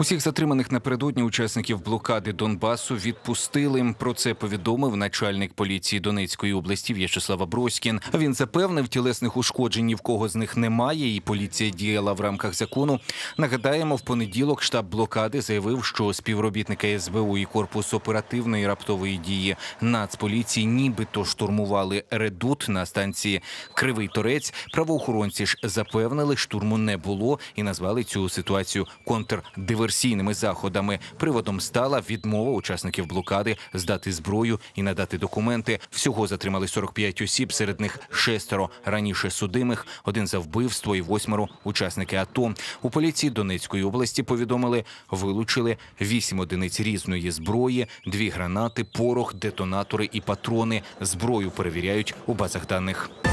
Усіх затриманих напередодні учасників блокади Донбасу відпустили. Про це повідомив начальник поліції Донецької області В'ячеслава Броськін. Він запевнив, тілесних ушкоджень ні в кого з них немає, і поліція діяла в рамках закону. Нагадаємо, в понеділок штаб блокади заявив, що співробітники СБУ і корпус оперативної раптової дії Нацполіції нібито штурмували редут на станції Кривий Торець. Правоохоронці ж запевнили, штурму не було і назвали цю ситуацію контрдиверсією диверсійними заходами. Приводом стала відмова учасників блокади здати зброю і надати документи. Всього затримали 45 осіб, серед них шестеро раніше судимих, один за вбивство і восьмеро учасники АТО. У поліції Донецької області повідомили, вилучили вісім одиниць різної зброї, дві гранати, порох, детонатори і патрони. Зброю перевіряють у базах даних.